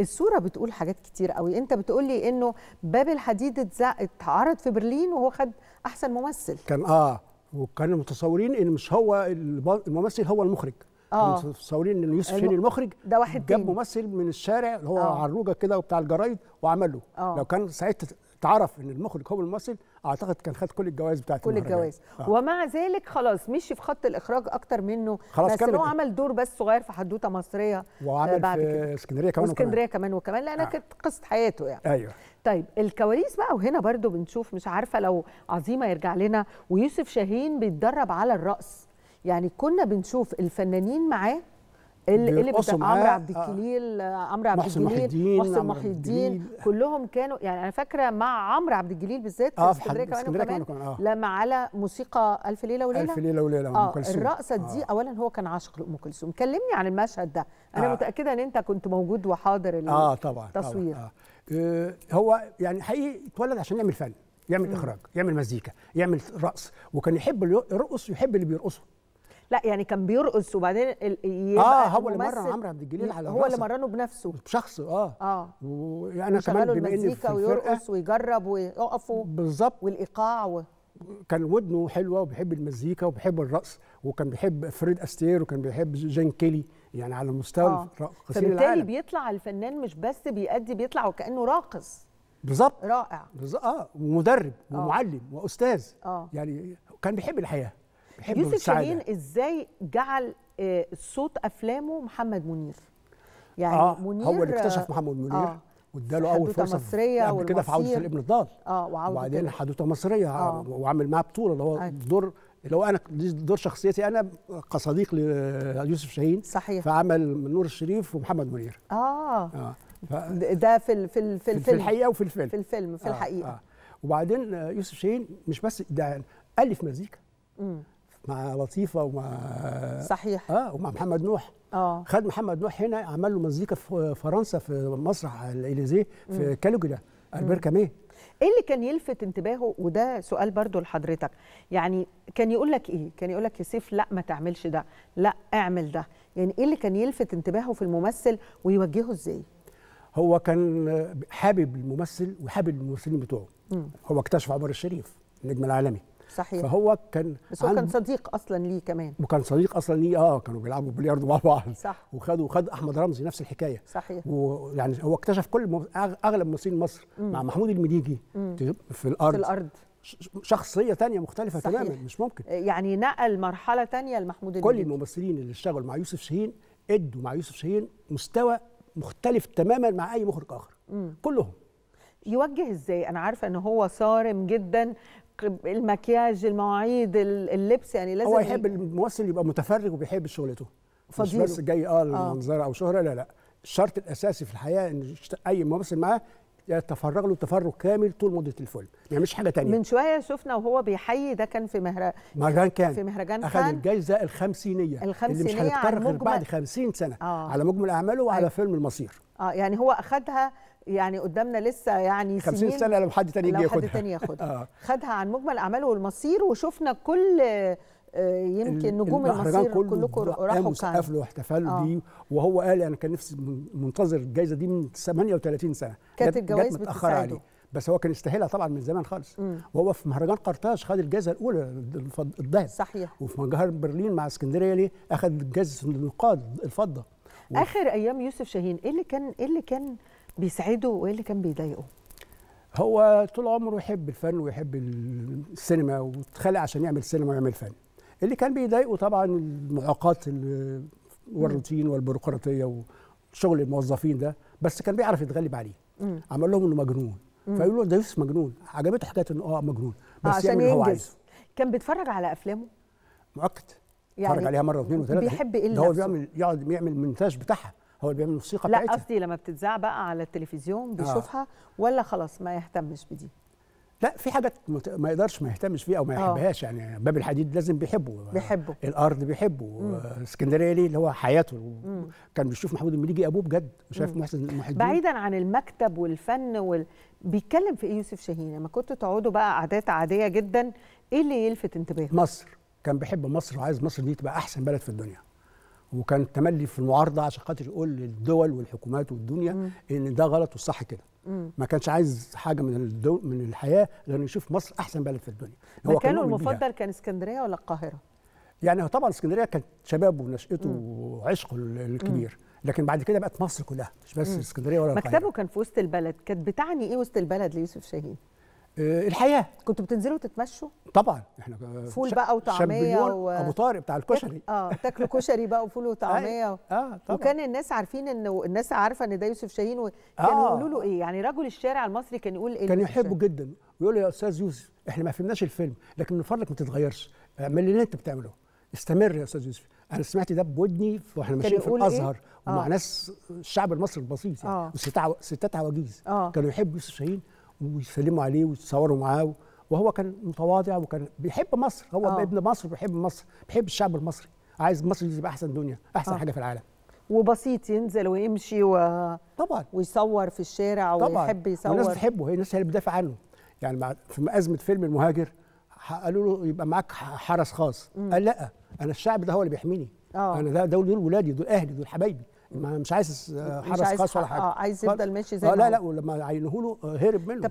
الصوره بتقول حاجات كتير قوي انت بتقول لي انه باب الحديد اتعرض في برلين وهو خد احسن ممثل كان اه وكانوا متصورين ان مش هو الممثل هو المخرج اه متصورين ان يوسف الم... المخرج ده واحد جاب ممثل من الشارع اللي هو آه. عروجه كده وبتاع الجرايد وعمله آه. لو كان ساعتها تعرف ان المخرج هو الممثل اعتقد كان خد كل الجوائز بتاعت كل الجوائز آه. ومع ذلك خلاص مشي في خط الاخراج اكتر منه خلاص بس هو عمل دور بس صغير في حدوته مصريه آه، وعمل بعد في اسكندريه كمان اسكندريه كمان وكمان لانها آه. كانت قصه حياته يعني ايوه طيب الكواليس بقى وهنا برضو بنشوف مش عارفه لو عظيمه يرجع لنا ويوسف شاهين بيتدرب على الرقص يعني كنا بنشوف الفنانين معاه اللي بتاع آه. عمرو عبد الجليل عمرو عبد الجليل محسن محي الدين كلهم كانوا يعني انا فاكره مع عمرو عبد الجليل بالذات آه في اسكندريه كمان كمان آه. لما على موسيقى الف ليله وليله الف ليله وليله ام آه كلثوم الرقصه آه. دي اولا هو كان عاشق لام كلثوم كلمني عن المشهد ده انا آه. متاكده ان انت كنت موجود وحاضر اه طبعا التصوير آه. آه. هو يعني حقيقي اتولد عشان يعمل فن يعمل اخراج يعمل مزيكا يعمل رقص وكان يحب اللي يرقص ويحب اللي بيرقصه لا يعني كان بيرقص وبعدين اه هو اللي مرن عمرو عبد الجليل على هو اللي مرنه بنفسه بشخصه اه اه وانا كمان بما اني ويرقص ويجرب ويقف بالظبط والايقاع و... كان ودنه حلوه وبيحب المزيكا وبيحب الرقص وكان بيحب فريد استير وكان بيحب جين كيلي يعني على مستوى آه. فبالتالي العالم فبالتالي بيطلع الفنان مش بس بيأدي بيطلع وكأنه راقص بالظبط رائع بالظبط اه ومدرب آه. ومعلم واستاذ آه. يعني كان بيحب الحياه يوسف شاهين ازاي جعل آه، صوت افلامه محمد منير يعني آه منير هو اللي اكتشف آه، محمد منير آه واداله اول فرصه مصريه يعني قبل كده في عوده الابن الضال اه وعوده وبعدين حدوته مصريه آه وعامل معاه بطوله اللي هو آه. دور اللي هو انا دور شخصيتي انا كصديق ليوسف شاهين صحيح فعمل نور الشريف ومحمد منير اه, آه ده في في في الفيلم في الحقيقه وفي الفيلم في الفيلم في آه، الحقيقه آه. آه. وبعدين يوسف شاهين مش بس ده الف مزيكا مع لطيفه ومع صحيح اه ومع محمد نوح اه خد محمد نوح هنا عمل له مزيكا في فرنسا في مسرح الاليزيه في كالوجي ده البير كاميه ايه اللي كان يلفت انتباهه وده سؤال برضو لحضرتك يعني كان يقول لك ايه كان يقول لك يا سيف لا ما تعملش ده لا اعمل ده يعني ايه اللي كان يلفت انتباهه في الممثل ويوجهه ازاي هو كان حابب الممثل وحابب الممثلين بتوعه هو اكتشف عمر الشريف النجم العالمي صحيح فهو كان بس هو كان صديق اصلا ليه كمان وكان صديق اصلا ليه اه كانوا بيلعبوا بلياردو مع بعض صح وخدوا وخد احمد رمزي نفس الحكايه صحيح ويعني هو اكتشف كل اغلب ممثلين مصر مم. مع محمود المديجي في الارض في الارض شخصية تانية مختلفة صحيح. تماما مش ممكن آه، يعني نقل مرحلة تانية لمحمود كل الممثلين اللي اشتغلوا مع يوسف شاهين ادوا مع يوسف شاهين مستوى مختلف تماما مع اي مخرج اخر مم. كلهم يوجه ازاي انا عارفه ان هو صارم جدا المكياج المواعيد اللبس يعني لازم هو يحب الممثل يبقى متفرج وبيحب شغلته مش بس جاي آه،, اه للمنظره او شهره لا لا الشرط الاساسي في الحياه ان اي ممثل معاه يتفرغ له تفرغ كامل طول مده الفيلم يعني مش حاجه تانية من شويه شفنا وهو بيحيي ده كان في مهر... مهرجان كان في مهرجان اخذ الجائزه الخمسينيه الخمسينيه اللي مش هتتكرر غير بعد 50 سنه آه. على مجمل اعماله وعلى آه. فيلم المصير اه يعني هو اخذها يعني قدامنا لسه يعني 50 سنه لو حد تاني يجي ياخدها حد تاني ياخدها آه. خدها عن مجمل اعماله والمصير وشفنا كل آه، يمكن نجوم المصير كلكم راحوا كان قفلوا واحتفلوا آه. بيه وهو قال انا كان نفسي منتظر الجائزه دي من 38 سنه كانت الجوائز متاخره عليه بس هو كان يستاهلها طبعا من زمان خالص وهو في مهرجان قرطاج خد الجائزه الاولى الذهب صحيح وفي مهرجان برلين مع اسكندريه ليه اخذ جائزه النقاد الفضه اخر ايام يوسف شاهين ايه اللي كان ايه اللي كان بيسعده وايه اللي كان بيضايقه؟ هو طول عمره يحب الفن ويحب السينما واتخلق عشان يعمل سينما ويعمل فن. اللي كان بيضايقه طبعا المعوقات والروتين والبيروقراطيه وشغل الموظفين ده بس كان بيعرف يتغلب عليه. عمل لهم انه مجنون فيقول له ده يوسف مجنون عجبته حكايه انه اه مجنون آه، بس عشان يعمل هو عايزه. كان بيتفرج على افلامه؟ مؤكد يعني اتفرج عليها مره واثنين وثلاثه بيحب ايه ده هو بيعمل يقعد يعمل المونتاج بتاعها هو اللي بيعمل الموسيقى لا قصدي لما بتتذاع بقى على التلفزيون آه. بيشوفها آه. ولا خلاص ما يهتمش بدي لا في حاجات ما يقدرش ما يهتمش فيها او ما آه. يحبهاش يعني باب الحديد لازم بيحبه بيحبه الارض بيحبه اسكندريه ليه اللي هو حياته مم. كان بيشوف محمود المليجي ابوه بجد وشايف محسن محمود بعيدا عن المكتب والفن وال... بيتكلم في ايه يوسف شاهين لما كنتوا تقعدوا بقى قعدات عاديه جدا ايه اللي يلفت انتباهه؟ مصر كان بيحب مصر وعايز مصر دي تبقى احسن بلد في الدنيا وكان تملي في المعارضه عشان خاطر يقول للدول والحكومات والدنيا مم. ان ده غلط والصح كده ما كانش عايز حاجه من الدو من الحياه لانه يشوف مصر احسن بلد في الدنيا هو مكانه المفضل كان اسكندريه ولا القاهره يعني طبعا اسكندريه كانت شبابه ونشأته وعشقه الكبير مم. لكن بعد كده بقت مصر كلها مش بس اسكندريه ولا القاهره مكتبه كان في وسط البلد كانت بتعني ايه وسط البلد ليوسف شاهين آه، الحياه كنتوا بتنزلوا تتمشوا طبعا احنا فول بقى وطعميه و... ابو طارق بتاع الكشري اه تاكلوا كشري بقى وفول وطعميه و... اه طبعا وكان الناس عارفين انه الناس عارفه ان ده يوسف شاهين وكانوا آه. يقولوا له ايه يعني رجل الشارع المصري كان يقول ايه كان يحبه جدا ويقول له يا استاذ يوسف احنا ما فهمناش الفيلم لكن من فضلك ما تتغيرش اعمل آه، اللي انت بتعمله استمر يا استاذ يوسف انا سمعت ده بودني واحنا ماشيين في إيه؟ الازهر إيه؟ ومع آه. ناس الشعب المصري البسيط يعني آه. وستات عواجيز آه. كانوا يحبوا يوسف شاهين ويسلموا عليه ويتصوروا معاه وهو كان متواضع وكان بيحب مصر هو أوه. ابن مصر بيحب مصر بيحب الشعب المصري عايز مصر تبقى احسن دنيا احسن أوه. حاجه في العالم وبسيط ينزل ويمشي و... طبعا ويصور في الشارع طبعا. ويحب يصور الناس بتحبه هي الناس اللي بتدافع عنه يعني مع في ازمه فيلم المهاجر قالوا له يبقى معاك حرس خاص م. قال لا انا الشعب ده هو اللي بيحميني أوه. انا ده دول دول ولادي دول اهلي دول حبايبي ما مش عايز حرس خاص ولا حاجه اه عايز يفضل ماشي زي آه، ما لا لا ولما عينه له آه، هرب منه